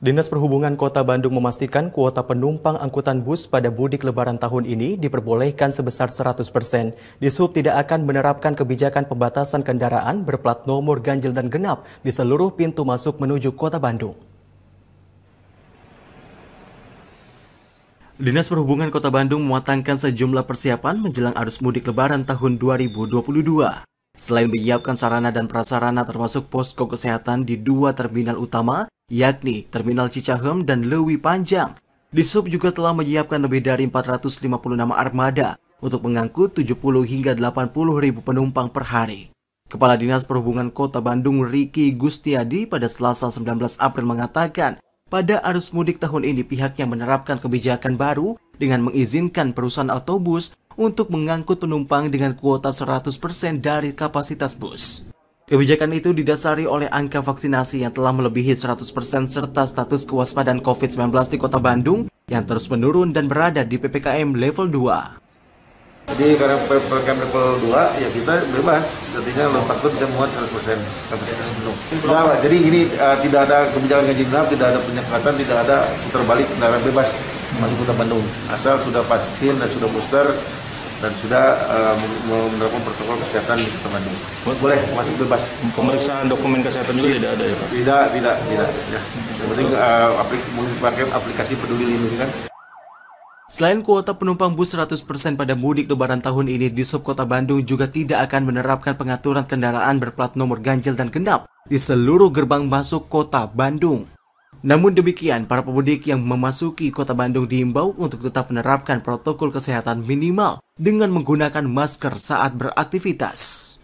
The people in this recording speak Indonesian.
Dinas Perhubungan Kota Bandung memastikan kuota penumpang angkutan bus pada mudik lebaran tahun ini diperbolehkan sebesar 100 persen. Dishub tidak akan menerapkan kebijakan pembatasan kendaraan berplat nomor ganjil dan genap di seluruh pintu masuk menuju Kota Bandung. Dinas Perhubungan Kota Bandung mematangkan sejumlah persiapan menjelang arus mudik lebaran tahun 2022. Selain menyiapkan sarana dan prasarana termasuk posko kesehatan di dua terminal utama, yakni Terminal Cicahem dan Lewi Panjang. Disub juga telah menyiapkan lebih dari nama armada untuk mengangkut 70 hingga 80 ribu penumpang per hari. Kepala Dinas Perhubungan Kota Bandung Riki Gustiadi pada Selasa 19 April mengatakan, pada arus mudik tahun ini pihaknya menerapkan kebijakan baru dengan mengizinkan perusahaan autobus untuk mengangkut penumpang dengan kuota 100% dari kapasitas bus. Kebijakan itu didasari oleh angka vaksinasi yang telah melebihi 100% serta status kewaspadaan COVID-19 di kota Bandung yang terus menurun dan berada di PPKM level 2. Jadi karena PPKM level 2, ya kita bebas. Artinya lompat pun bisa muat 100% kapasitas penuh. Nah, jadi ini uh, tidak ada kebijakan ganjil genap, tidak ada penyekatan, tidak ada putar balik kendaraan bebas masuk kota Bandung. Asal sudah vaksin dan sudah booster, dan sudah uh, eh, menerapkan protokol kesehatan di Kota ini. Boleh masuk bebas. Pemeriksaan dokumen kesehatan juga tidak ada ya Pak? Tidak, tidak, tidak. Ya. Yang penting uh, aplik pakai aplikasi peduli lindungi kan. Selain kuota penumpang bus 100% pada mudik lebaran tahun ini, di Kota Bandung juga tidak akan menerapkan pengaturan kendaraan berplat nomor ganjil dan genap di seluruh gerbang masuk kota Bandung. Namun demikian, para pemudik yang memasuki kota Bandung diimbau untuk tetap menerapkan protokol kesehatan minimal dengan menggunakan masker saat beraktivitas.